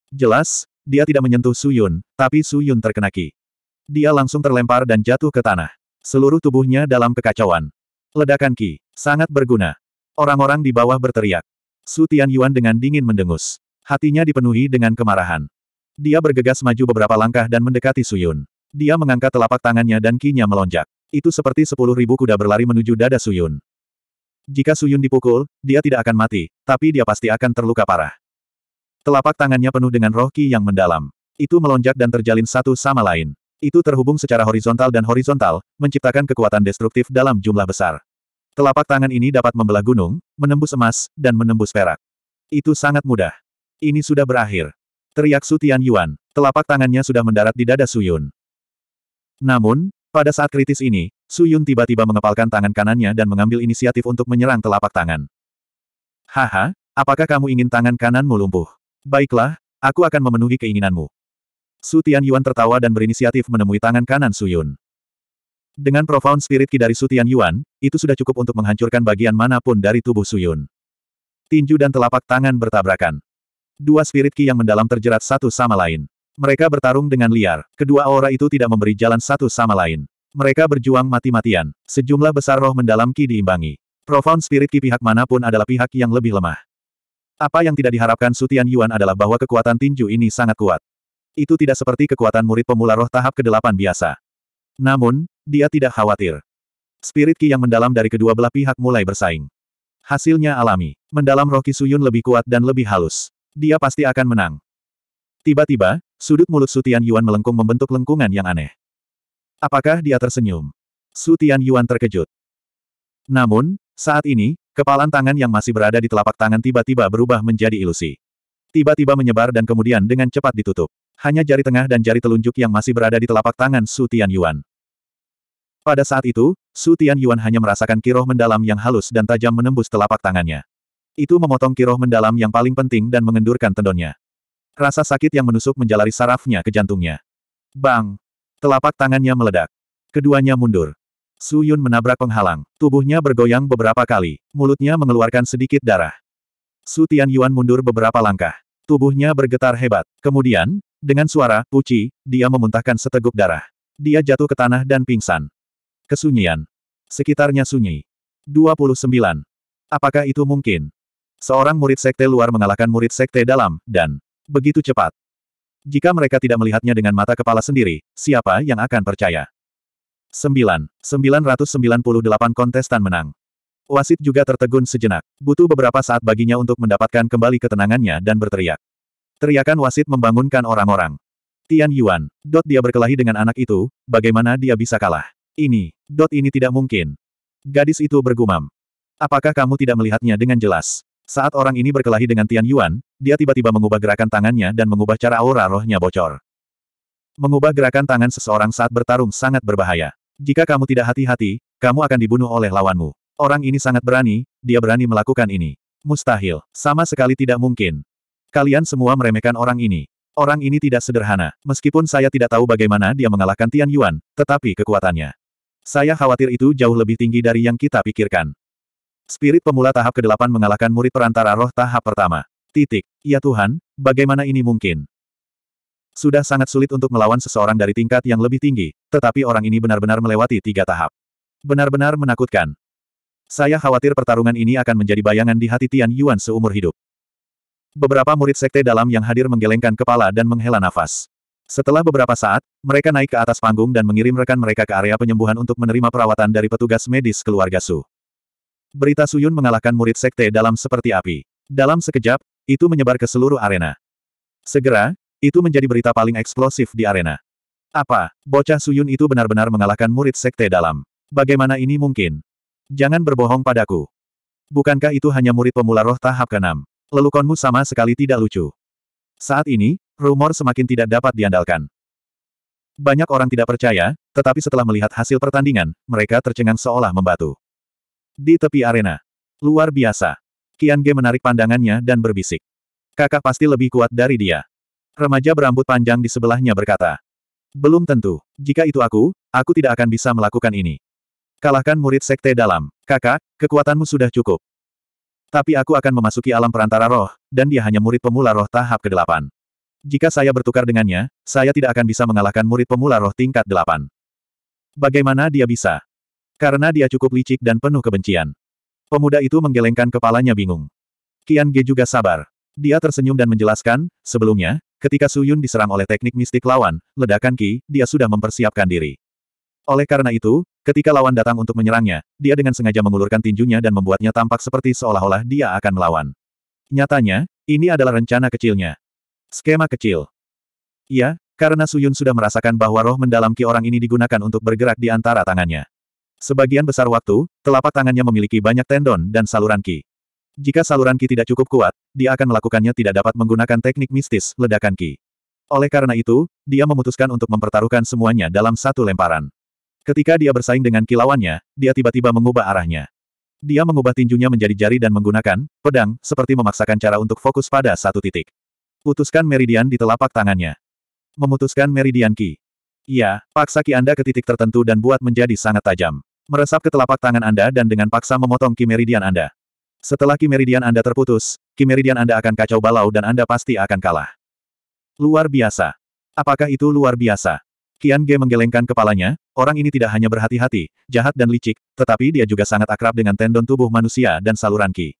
Speaker 1: Jelas, dia tidak menyentuh Suyun, tapi Suyun terkena ki. Dia langsung terlempar dan jatuh ke tanah. Seluruh tubuhnya dalam kekacauan. Ledakan ki, sangat berguna. Orang-orang di bawah berteriak. Sutian Yuan dengan dingin mendengus. Hatinya dipenuhi dengan kemarahan. Dia bergegas maju beberapa langkah dan mendekati Suyun. Dia mengangkat telapak tangannya dan kinya melonjak. Itu seperti sepuluh ribu kuda berlari menuju dada Suyun. Jika Suyun dipukul, dia tidak akan mati, tapi dia pasti akan terluka parah. Telapak tangannya penuh dengan roh ki yang mendalam. Itu melonjak dan terjalin satu sama lain. Itu terhubung secara horizontal dan horizontal, menciptakan kekuatan destruktif dalam jumlah besar. Telapak tangan ini dapat membelah gunung, menembus emas, dan menembus perak. Itu sangat mudah. Ini sudah berakhir. Teriak Su Tian Yuan. Telapak tangannya sudah mendarat di dada Su Yun. Namun, pada saat kritis ini, Su Yun tiba-tiba mengepalkan tangan kanannya dan mengambil inisiatif untuk menyerang telapak tangan. Haha, apakah kamu ingin tangan kananmu lumpuh? Baiklah, aku akan memenuhi keinginanmu. Su Tian Yuan tertawa dan berinisiatif menemui tangan kanan Su Yun. Dengan profound spirit ki dari Su Tian Yuan, itu sudah cukup untuk menghancurkan bagian manapun dari tubuh Su Yun. Tinju dan telapak tangan bertabrakan. Dua spirit ki yang mendalam terjerat satu sama lain. Mereka bertarung dengan liar. Kedua aura itu tidak memberi jalan satu sama lain. Mereka berjuang mati-matian. Sejumlah besar roh mendalam ki diimbangi. Profound spirit ki pihak manapun adalah pihak yang lebih lemah. Apa yang tidak diharapkan Sutian Yuan adalah bahwa kekuatan tinju ini sangat kuat. Itu tidak seperti kekuatan murid pemula roh tahap ke-8 biasa. Namun, dia tidak khawatir. Spirit ki yang mendalam dari kedua belah pihak mulai bersaing. Hasilnya alami. Mendalam roh Ki Suyun lebih kuat dan lebih halus. Dia pasti akan menang. Tiba-tiba, sudut mulut Sutian Yuan melengkung membentuk lengkungan yang aneh. Apakah dia tersenyum? Sutian Yuan terkejut. Namun, saat ini, kepalan tangan yang masih berada di telapak tangan tiba-tiba berubah menjadi ilusi. Tiba-tiba menyebar dan kemudian dengan cepat ditutup. Hanya jari tengah dan jari telunjuk yang masih berada di telapak tangan Sutian Yuan. Pada saat itu, Sutian Yuan hanya merasakan kiroh mendalam yang halus dan tajam menembus telapak tangannya. Itu memotong kiroh mendalam yang paling penting dan mengendurkan tendonnya. Rasa sakit yang menusuk menjalari sarafnya ke jantungnya. Bang! Telapak tangannya meledak. Keduanya mundur. Su Yun menabrak penghalang. Tubuhnya bergoyang beberapa kali. Mulutnya mengeluarkan sedikit darah. Su Tian Yuan mundur beberapa langkah. Tubuhnya bergetar hebat. Kemudian, dengan suara, puci, dia memuntahkan seteguk darah. Dia jatuh ke tanah dan pingsan. Kesunyian. Sekitarnya sunyi. 29. Apakah itu mungkin? Seorang murid sekte luar mengalahkan murid sekte dalam, dan begitu cepat. Jika mereka tidak melihatnya dengan mata kepala sendiri, siapa yang akan percaya? 9. 998 kontestan menang. Wasit juga tertegun sejenak. Butuh beberapa saat baginya untuk mendapatkan kembali ketenangannya dan berteriak. Teriakan wasit membangunkan orang-orang. Tian Yuan, dot dia berkelahi dengan anak itu, bagaimana dia bisa kalah? Ini, dot ini tidak mungkin. Gadis itu bergumam. Apakah kamu tidak melihatnya dengan jelas? Saat orang ini berkelahi dengan Tian Yuan, dia tiba-tiba mengubah gerakan tangannya dan mengubah cara aura rohnya bocor. Mengubah gerakan tangan seseorang saat bertarung sangat berbahaya. Jika kamu tidak hati-hati, kamu akan dibunuh oleh lawanmu. Orang ini sangat berani, dia berani melakukan ini. Mustahil, sama sekali tidak mungkin. Kalian semua meremehkan orang ini. Orang ini tidak sederhana. Meskipun saya tidak tahu bagaimana dia mengalahkan Tian Yuan, tetapi kekuatannya. Saya khawatir itu jauh lebih tinggi dari yang kita pikirkan. Spirit pemula tahap ke-8 mengalahkan murid perantara roh tahap pertama. Titik. Ya Tuhan, bagaimana ini mungkin? Sudah sangat sulit untuk melawan seseorang dari tingkat yang lebih tinggi, tetapi orang ini benar-benar melewati tiga tahap. Benar-benar menakutkan. Saya khawatir pertarungan ini akan menjadi bayangan di hati Tian Yuan seumur hidup. Beberapa murid sekte dalam yang hadir menggelengkan kepala dan menghela nafas. Setelah beberapa saat, mereka naik ke atas panggung dan mengirim rekan mereka ke area penyembuhan untuk menerima perawatan dari petugas medis keluarga Su. Berita Suyun mengalahkan murid sekte dalam seperti api. Dalam sekejap, itu menyebar ke seluruh arena. Segera, itu menjadi berita paling eksplosif di arena. Apa, bocah Suyun itu benar-benar mengalahkan murid sekte dalam? Bagaimana ini mungkin? Jangan berbohong padaku. Bukankah itu hanya murid pemula roh tahap ke-6? Lelukonmu sama sekali tidak lucu. Saat ini, rumor semakin tidak dapat diandalkan. Banyak orang tidak percaya, tetapi setelah melihat hasil pertandingan, mereka tercengang seolah membatu. Di tepi arena. Luar biasa. Kian Ge menarik pandangannya dan berbisik. Kakak pasti lebih kuat dari dia. Remaja berambut panjang di sebelahnya berkata. Belum tentu. Jika itu aku, aku tidak akan bisa melakukan ini. Kalahkan murid sekte dalam. Kakak, kekuatanmu sudah cukup. Tapi aku akan memasuki alam perantara roh, dan dia hanya murid pemula roh tahap ke-8. Jika saya bertukar dengannya, saya tidak akan bisa mengalahkan murid pemula roh tingkat 8. Bagaimana dia bisa? Karena dia cukup licik dan penuh kebencian. Pemuda itu menggelengkan kepalanya bingung. Kian Ge juga sabar. Dia tersenyum dan menjelaskan, sebelumnya, ketika Su Yun diserang oleh teknik mistik lawan, ledakan Ki, dia sudah mempersiapkan diri. Oleh karena itu, ketika lawan datang untuk menyerangnya, dia dengan sengaja mengulurkan tinjunya dan membuatnya tampak seperti seolah-olah dia akan melawan. Nyatanya, ini adalah rencana kecilnya. Skema kecil. Iya, karena Su Yun sudah merasakan bahwa roh mendalam Ki orang ini digunakan untuk bergerak di antara tangannya. Sebagian besar waktu, telapak tangannya memiliki banyak tendon dan saluran ki. Jika saluran ki tidak cukup kuat, dia akan melakukannya tidak dapat menggunakan teknik mistis ledakan ki. Oleh karena itu, dia memutuskan untuk mempertaruhkan semuanya dalam satu lemparan. Ketika dia bersaing dengan kilawannya, dia tiba-tiba mengubah arahnya. Dia mengubah tinjunya menjadi jari dan menggunakan pedang, seperti memaksakan cara untuk fokus pada satu titik. Putuskan meridian di telapak tangannya. Memutuskan meridian Ki. Iya, paksa Ki Anda ke titik tertentu dan buat menjadi sangat tajam meresap ke telapak tangan Anda dan dengan paksa memotong kimeridian Anda. Setelah kimeridian Anda terputus, kimeridian Anda akan kacau balau dan Anda pasti akan kalah. Luar biasa. Apakah itu luar biasa? Qian Ge menggelengkan kepalanya, orang ini tidak hanya berhati-hati, jahat dan licik, tetapi dia juga sangat akrab dengan tendon tubuh manusia dan saluran ki.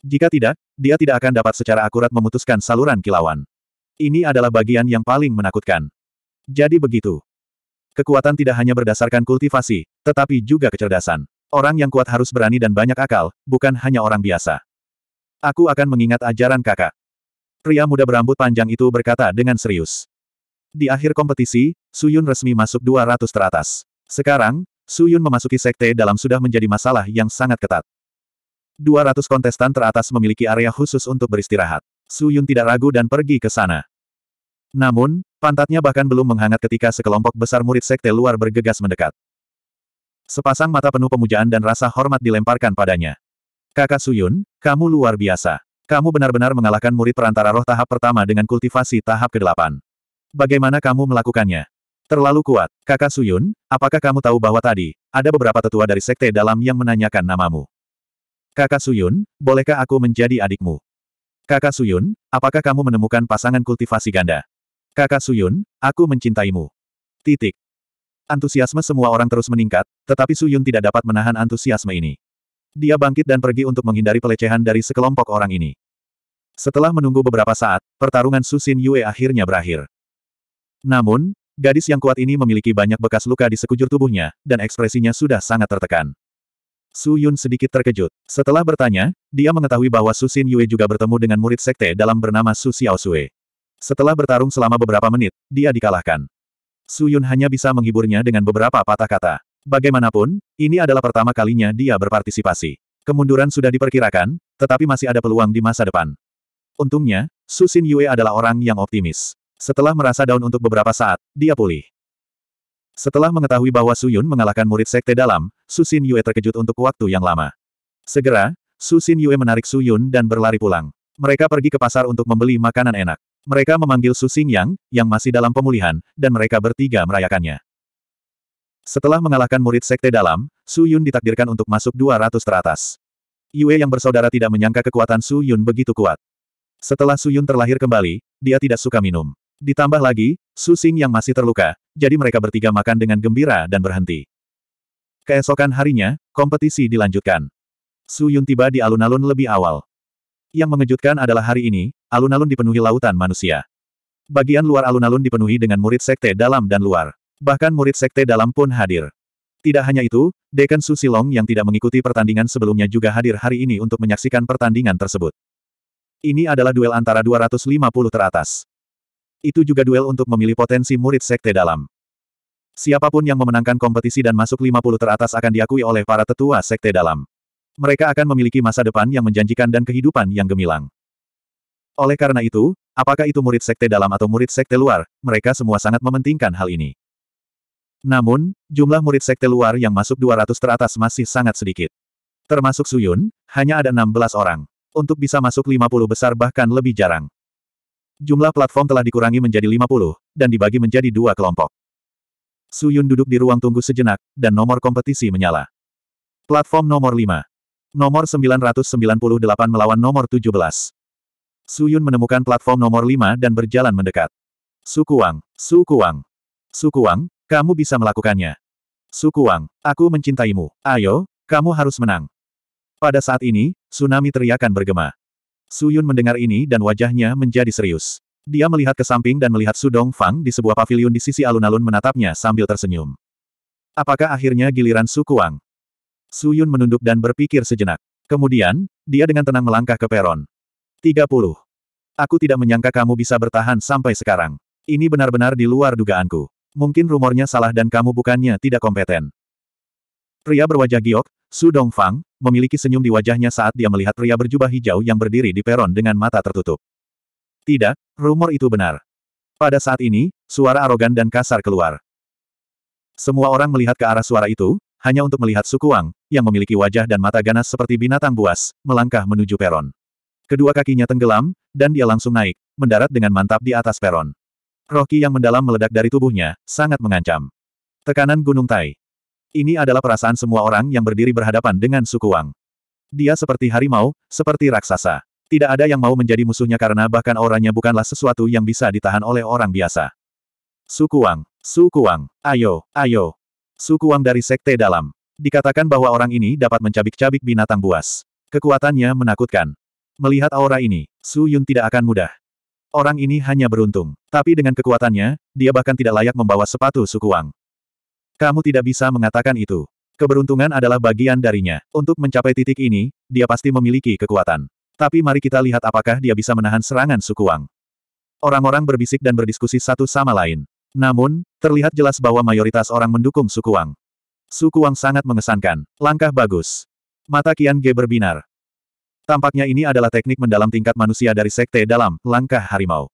Speaker 1: Jika tidak, dia tidak akan dapat secara akurat memutuskan saluran kilauan. Ini adalah bagian yang paling menakutkan. Jadi begitu. Kekuatan tidak hanya berdasarkan kultivasi, tetapi juga kecerdasan. Orang yang kuat harus berani dan banyak akal, bukan hanya orang biasa. Aku akan mengingat ajaran kakak. Pria muda berambut panjang itu berkata dengan serius. Di akhir kompetisi, Suyun resmi masuk 200 teratas. Sekarang, Suyun memasuki sekte dalam sudah menjadi masalah yang sangat ketat. 200 kontestan teratas memiliki area khusus untuk beristirahat. Suyun tidak ragu dan pergi ke sana. Namun, pantatnya bahkan belum menghangat ketika sekelompok besar murid sekte luar bergegas mendekat. Sepasang mata penuh pemujaan dan rasa hormat dilemparkan padanya. Kakak Suyun, kamu luar biasa. Kamu benar-benar mengalahkan murid perantara roh tahap pertama dengan kultivasi tahap ke-8. Bagaimana kamu melakukannya? Terlalu kuat. Kakak Suyun, apakah kamu tahu bahwa tadi, ada beberapa tetua dari sekte dalam yang menanyakan namamu? Kakak Suyun, bolehkah aku menjadi adikmu? Kakak Suyun, apakah kamu menemukan pasangan kultivasi ganda? Kakak Suyun, aku mencintaimu. Titik. Antusiasme semua orang terus meningkat, tetapi Suyun tidak dapat menahan antusiasme ini. Dia bangkit dan pergi untuk menghindari pelecehan dari sekelompok orang ini. Setelah menunggu beberapa saat, pertarungan Susin Yue akhirnya berakhir. Namun, gadis yang kuat ini memiliki banyak bekas luka di sekujur tubuhnya, dan ekspresinya sudah sangat tertekan. Su Yun sedikit terkejut. Setelah bertanya, dia mengetahui bahwa Susin Yue juga bertemu dengan murid sekte dalam bernama Su Xiao setelah bertarung selama beberapa menit, dia dikalahkan. Su Yun hanya bisa menghiburnya dengan beberapa patah kata. Bagaimanapun, ini adalah pertama kalinya dia berpartisipasi. Kemunduran sudah diperkirakan, tetapi masih ada peluang di masa depan. Untungnya, Su Xin Yue adalah orang yang optimis. Setelah merasa down untuk beberapa saat, dia pulih. Setelah mengetahui bahwa Su Yun mengalahkan murid sekte dalam, Su Xin Yue terkejut untuk waktu yang lama. Segera, Su Xin Yue menarik Su Yun dan berlari pulang. Mereka pergi ke pasar untuk membeli makanan enak. Mereka memanggil Su Xingyang, yang masih dalam pemulihan, dan mereka bertiga merayakannya. Setelah mengalahkan murid sekte dalam, Su Yun ditakdirkan untuk masuk 200 teratas. Yue yang bersaudara tidak menyangka kekuatan Su Yun begitu kuat. Setelah Su Yun terlahir kembali, dia tidak suka minum. Ditambah lagi, Su Xing yang masih terluka, jadi mereka bertiga makan dengan gembira dan berhenti. Keesokan harinya, kompetisi dilanjutkan. Su Yun tiba di alun-alun lebih awal. Yang mengejutkan adalah hari ini, alun-alun dipenuhi lautan manusia. Bagian luar alun-alun dipenuhi dengan murid sekte dalam dan luar. Bahkan murid sekte dalam pun hadir. Tidak hanya itu, Dekan Su Silong yang tidak mengikuti pertandingan sebelumnya juga hadir hari ini untuk menyaksikan pertandingan tersebut. Ini adalah duel antara 250 teratas. Itu juga duel untuk memilih potensi murid sekte dalam. Siapapun yang memenangkan kompetisi dan masuk 50 teratas akan diakui oleh para tetua sekte dalam mereka akan memiliki masa depan yang menjanjikan dan kehidupan yang gemilang. Oleh karena itu, apakah itu murid sekte dalam atau murid sekte luar, mereka semua sangat mementingkan hal ini. Namun, jumlah murid sekte luar yang masuk 200 teratas masih sangat sedikit. Termasuk Suyun, hanya ada 16 orang. Untuk bisa masuk 50 besar bahkan lebih jarang. Jumlah platform telah dikurangi menjadi 50, dan dibagi menjadi dua kelompok. Suyun duduk di ruang tunggu sejenak, dan nomor kompetisi menyala. Platform nomor 5. Nomor 998 melawan nomor 17. Su Yun menemukan platform nomor 5 dan berjalan mendekat. Su Su Kuang, Kuang, Su Kuang, kamu bisa melakukannya. Su Kuang, aku mencintaimu. Ayo, kamu harus menang. Pada saat ini, tsunami teriakan bergema. Su Yun mendengar ini dan wajahnya menjadi serius. Dia melihat ke samping dan melihat Sudong Fang di sebuah pavilion di sisi alun-alun menatapnya sambil tersenyum. Apakah akhirnya giliran Su Kuang? Su Yun menunduk dan berpikir sejenak. Kemudian, dia dengan tenang melangkah ke peron. 30. Aku tidak menyangka kamu bisa bertahan sampai sekarang. Ini benar-benar di luar dugaanku. Mungkin rumornya salah dan kamu bukannya tidak kompeten. Pria berwajah giok, Su Dongfang, memiliki senyum di wajahnya saat dia melihat pria berjubah hijau yang berdiri di peron dengan mata tertutup. Tidak, rumor itu benar. Pada saat ini, suara arogan dan kasar keluar. Semua orang melihat ke arah suara itu, hanya untuk melihat suku Wang, yang memiliki wajah dan mata ganas seperti binatang buas, melangkah menuju peron. Kedua kakinya tenggelam, dan dia langsung naik, mendarat dengan mantap di atas peron. Rocky yang mendalam meledak dari tubuhnya, sangat mengancam. Tekanan Gunung Tai. Ini adalah perasaan semua orang yang berdiri berhadapan dengan suku Wang. Dia seperti harimau, seperti raksasa. Tidak ada yang mau menjadi musuhnya karena bahkan orangnya bukanlah sesuatu yang bisa ditahan oleh orang biasa. Suku Wang, Suku Wang, ayo, ayo, Suku Wang dari Sekte Dalam. Dikatakan bahwa orang ini dapat mencabik-cabik binatang buas. Kekuatannya menakutkan. Melihat aura ini, Su Yun tidak akan mudah. Orang ini hanya beruntung. Tapi dengan kekuatannya, dia bahkan tidak layak membawa sepatu suku Wang. Kamu tidak bisa mengatakan itu. Keberuntungan adalah bagian darinya. Untuk mencapai titik ini, dia pasti memiliki kekuatan. Tapi mari kita lihat apakah dia bisa menahan serangan suku Wang. Orang-orang berbisik dan berdiskusi satu sama lain. Namun, terlihat jelas bahwa mayoritas orang mendukung suku Wang. Suku Wang sangat mengesankan. Langkah bagus. Mata Kian Ge berbinar. Tampaknya ini adalah teknik mendalam tingkat manusia dari sekte dalam langkah harimau.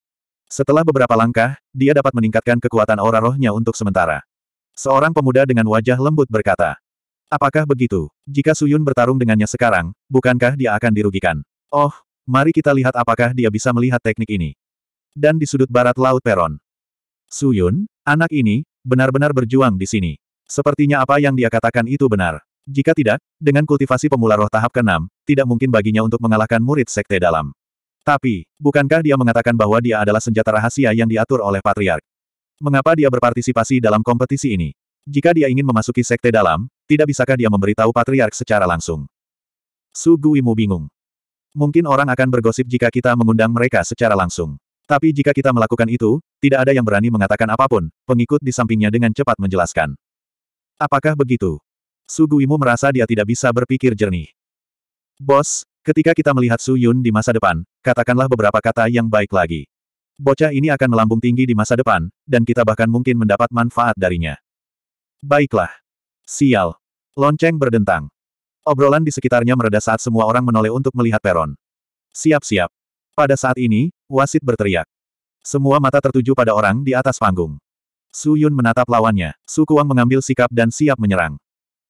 Speaker 1: Setelah beberapa langkah, dia dapat meningkatkan kekuatan aura rohnya untuk sementara. Seorang pemuda dengan wajah lembut berkata, Apakah begitu? Jika Suyun bertarung dengannya sekarang, bukankah dia akan dirugikan? Oh, mari kita lihat apakah dia bisa melihat teknik ini. Dan di sudut barat Laut Peron, Suyun, anak ini, benar-benar berjuang di sini. Sepertinya apa yang dia katakan itu benar. Jika tidak, dengan kultivasi pemula roh tahap ke-6, tidak mungkin baginya untuk mengalahkan murid sekte dalam. Tapi, bukankah dia mengatakan bahwa dia adalah senjata rahasia yang diatur oleh Patriark? Mengapa dia berpartisipasi dalam kompetisi ini? Jika dia ingin memasuki sekte dalam, tidak bisakah dia memberitahu Patriark secara langsung? Su Guimu bingung. Mungkin orang akan bergosip jika kita mengundang mereka secara langsung. Tapi jika kita melakukan itu, tidak ada yang berani mengatakan apapun, pengikut di sampingnya dengan cepat menjelaskan. Apakah begitu? Suguimu merasa dia tidak bisa berpikir jernih. Bos, ketika kita melihat Su Yun di masa depan, katakanlah beberapa kata yang baik lagi. Bocah ini akan melambung tinggi di masa depan, dan kita bahkan mungkin mendapat manfaat darinya. Baiklah. Sial. Lonceng berdentang. Obrolan di sekitarnya mereda saat semua orang menoleh untuk melihat peron. Siap-siap. Pada saat ini, Wasit berteriak. Semua mata tertuju pada orang di atas panggung. Su Yun menatap lawannya. Su Kuang mengambil sikap dan siap menyerang.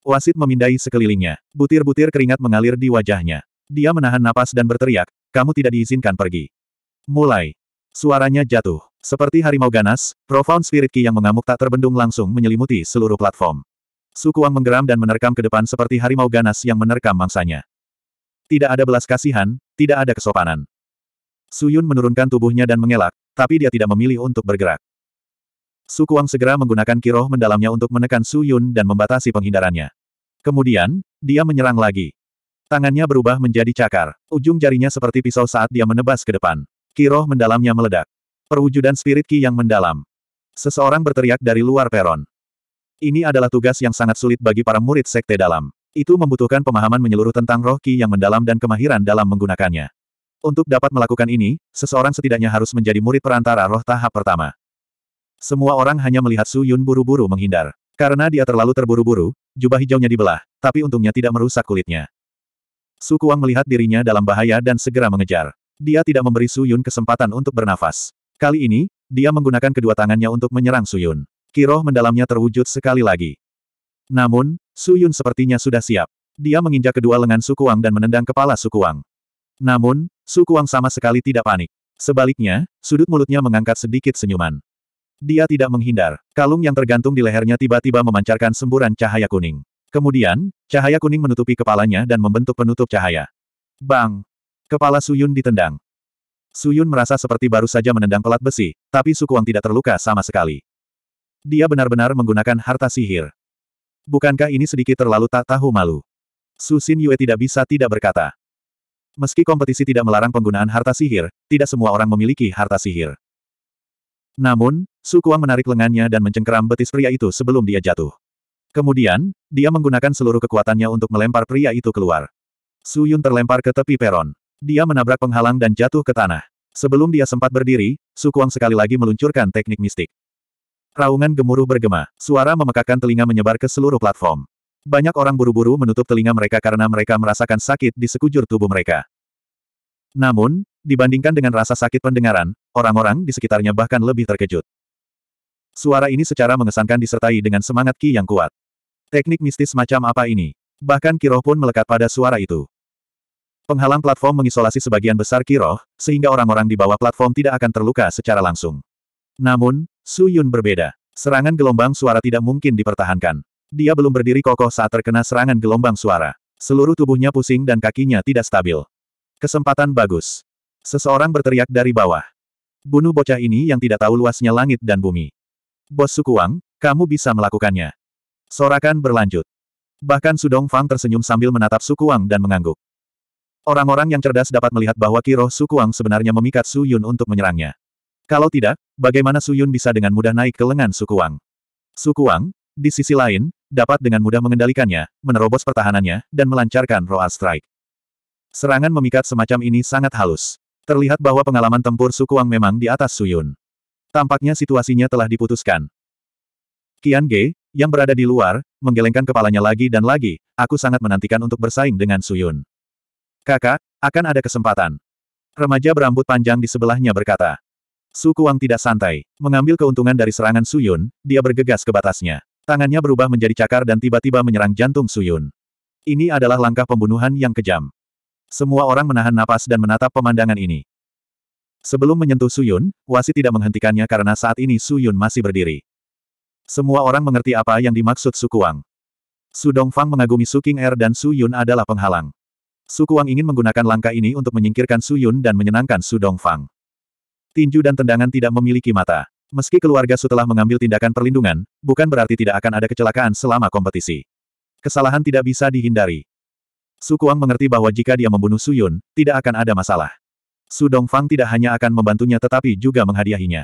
Speaker 1: Wasit memindai sekelilingnya. Butir-butir keringat mengalir di wajahnya. Dia menahan napas dan berteriak, kamu tidak diizinkan pergi. Mulai. Suaranya jatuh. Seperti harimau ganas, profound spirit ki yang mengamuk tak terbendung langsung menyelimuti seluruh platform. Su Kuang menggeram dan menerkam ke depan seperti harimau ganas yang menerkam mangsanya. Tidak ada belas kasihan, tidak ada kesopanan. Suyun menurunkan tubuhnya dan mengelak, tapi dia tidak memilih untuk bergerak. Su Kuang segera menggunakan kiroh mendalamnya untuk menekan Suyun dan membatasi penghindarannya. Kemudian, dia menyerang lagi. Tangannya berubah menjadi cakar. Ujung jarinya seperti pisau saat dia menebas ke depan. Kiroh mendalamnya meledak. Perwujudan spirit ki yang mendalam. Seseorang berteriak dari luar peron. Ini adalah tugas yang sangat sulit bagi para murid sekte dalam. Itu membutuhkan pemahaman menyeluruh tentang roh ki yang mendalam dan kemahiran dalam menggunakannya. Untuk dapat melakukan ini, seseorang setidaknya harus menjadi murid perantara roh tahap pertama. Semua orang hanya melihat Su Yun buru-buru menghindar. Karena dia terlalu terburu-buru, jubah hijaunya dibelah, tapi untungnya tidak merusak kulitnya. Su Kuang melihat dirinya dalam bahaya dan segera mengejar. Dia tidak memberi Su Yun kesempatan untuk bernafas. Kali ini, dia menggunakan kedua tangannya untuk menyerang Su Yun. Kiroh mendalamnya terwujud sekali lagi. Namun, Su Yun sepertinya sudah siap. Dia menginjak kedua lengan Su Kuang dan menendang kepala Su Kuang. Namun, Su Kuang sama sekali tidak panik. Sebaliknya, sudut mulutnya mengangkat sedikit senyuman. Dia tidak menghindar. Kalung yang tergantung di lehernya tiba-tiba memancarkan semburan cahaya kuning. Kemudian, cahaya kuning menutupi kepalanya dan membentuk penutup cahaya. Bang! Kepala Suyun ditendang. Suyun merasa seperti baru saja menendang pelat besi, tapi Sukuang tidak terluka sama sekali. Dia benar-benar menggunakan harta sihir. Bukankah ini sedikit terlalu tak tahu malu? Su Xin Yue tidak bisa tidak berkata. Meski kompetisi tidak melarang penggunaan harta sihir, tidak semua orang memiliki harta sihir. Namun, Su Kuang menarik lengannya dan mencengkeram betis pria itu sebelum dia jatuh. Kemudian, dia menggunakan seluruh kekuatannya untuk melempar pria itu keluar. Su Yun terlempar ke tepi peron. Dia menabrak penghalang dan jatuh ke tanah. Sebelum dia sempat berdiri, Su Kuang sekali lagi meluncurkan teknik mistik. Raungan gemuruh bergema, suara memekakan telinga menyebar ke seluruh platform. Banyak orang buru-buru menutup telinga mereka karena mereka merasakan sakit di sekujur tubuh mereka. Namun, dibandingkan dengan rasa sakit pendengaran, orang-orang di sekitarnya bahkan lebih terkejut. Suara ini secara mengesankan disertai dengan semangat Ki yang kuat. Teknik mistis macam apa ini? Bahkan Kiroh pun melekat pada suara itu. Penghalang platform mengisolasi sebagian besar Kiroh, sehingga orang-orang di bawah platform tidak akan terluka secara langsung. Namun, Su Yun berbeda. Serangan gelombang suara tidak mungkin dipertahankan. Dia belum berdiri kokoh saat terkena serangan gelombang suara. Seluruh tubuhnya pusing dan kakinya tidak stabil. Kesempatan bagus. Seseorang berteriak dari bawah. Bunuh bocah ini yang tidak tahu luasnya langit dan bumi. Bos Sukuang, kamu bisa melakukannya. Sorakan berlanjut. Bahkan Sudong Fang tersenyum sambil menatap Sukuang dan mengangguk. Orang-orang yang cerdas dapat melihat bahwa Kiro Sukuang sebenarnya memikat Su Yun untuk menyerangnya. Kalau tidak, bagaimana Su Yun bisa dengan mudah naik ke lengan Sukuang? Sukuang, di sisi lain, dapat dengan mudah mengendalikannya, menerobos pertahanannya, dan melancarkan Roar Strike. Serangan memikat semacam ini sangat halus. Terlihat bahwa pengalaman tempur Wang memang di atas Suyun. Tampaknya situasinya telah diputuskan. Qian Ge, yang berada di luar, menggelengkan kepalanya lagi dan lagi, aku sangat menantikan untuk bersaing dengan Suyun. Kakak, akan ada kesempatan. Remaja berambut panjang di sebelahnya berkata. Su Kuang tidak santai. Mengambil keuntungan dari serangan Suyun, dia bergegas ke batasnya. Tangannya berubah menjadi cakar dan tiba-tiba menyerang jantung Suyun. Ini adalah langkah pembunuhan yang kejam. Semua orang menahan napas dan menatap pemandangan ini. Sebelum menyentuh Suyun, Wasi tidak menghentikannya karena saat ini Suyun masih berdiri. Semua orang mengerti apa yang dimaksud Sukuang. Su Dongfang mengagumi Su King Er dan Su Yun adalah penghalang. Su Kuang ingin menggunakan langkah ini untuk menyingkirkan Su Yun dan menyenangkan Su Dongfang. Tinju dan tendangan tidak memiliki mata. Meski keluarga Su mengambil tindakan perlindungan, bukan berarti tidak akan ada kecelakaan selama kompetisi. Kesalahan tidak bisa dihindari. Su Kuang mengerti bahwa jika dia membunuh Su Yun, tidak akan ada masalah. Su Dongfang tidak hanya akan membantunya tetapi juga menghadiahinya.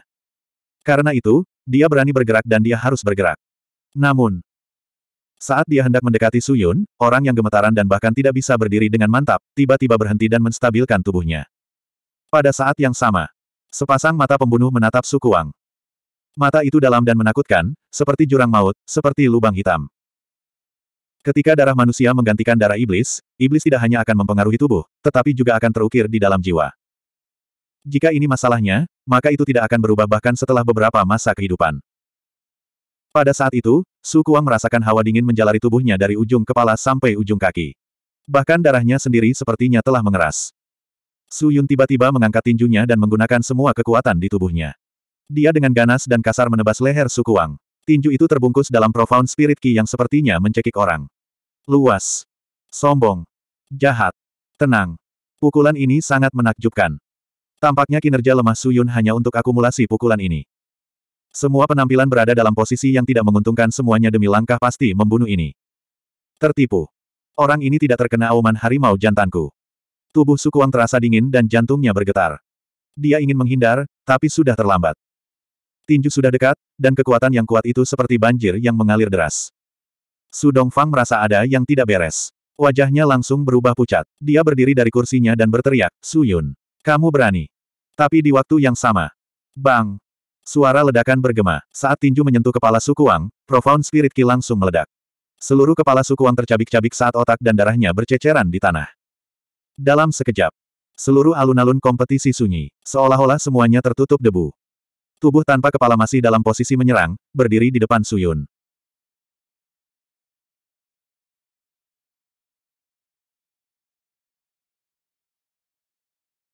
Speaker 1: Karena itu, dia berani bergerak dan dia harus bergerak. Namun, saat dia hendak mendekati Su Yun, orang yang gemetaran dan bahkan tidak bisa berdiri dengan mantap, tiba-tiba berhenti dan menstabilkan tubuhnya. Pada saat yang sama, sepasang mata pembunuh menatap Su Kuang. Mata itu dalam dan menakutkan, seperti jurang maut, seperti lubang hitam. Ketika darah manusia menggantikan darah iblis, iblis tidak hanya akan mempengaruhi tubuh, tetapi juga akan terukir di dalam jiwa. Jika ini masalahnya, maka itu tidak akan berubah bahkan setelah beberapa masa kehidupan. Pada saat itu, Su Kuang merasakan hawa dingin menjalari tubuhnya dari ujung kepala sampai ujung kaki. Bahkan darahnya sendiri sepertinya telah mengeras. Su Yun tiba-tiba mengangkat tinjunya dan menggunakan semua kekuatan di tubuhnya. Dia dengan ganas dan kasar menebas leher suku Wang. Tinju itu terbungkus dalam profound spirit ki yang sepertinya mencekik orang. Luas. Sombong. Jahat. Tenang. Pukulan ini sangat menakjubkan. Tampaknya kinerja lemah Suyun hanya untuk akumulasi pukulan ini. Semua penampilan berada dalam posisi yang tidak menguntungkan semuanya demi langkah pasti membunuh ini. Tertipu. Orang ini tidak terkena auman harimau jantanku. Tubuh Sukuang terasa dingin dan jantungnya bergetar. Dia ingin menghindar, tapi sudah terlambat tinju sudah dekat, dan kekuatan yang kuat itu seperti banjir yang mengalir deras. Su Dongfang merasa ada yang tidak beres. Wajahnya langsung berubah pucat. Dia berdiri dari kursinya dan berteriak, Su Yun. Kamu berani. Tapi di waktu yang sama. Bang! Suara ledakan bergema. Saat tinju menyentuh kepala Su Kuang. Profound Spirit Ki langsung meledak. Seluruh kepala Su Kuang tercabik-cabik saat otak dan darahnya berceceran di tanah. Dalam sekejap, Seluruh alun-alun kompetisi sunyi, seolah-olah semuanya tertutup debu. Tubuh tanpa kepala masih dalam posisi menyerang, berdiri di depan Suyun.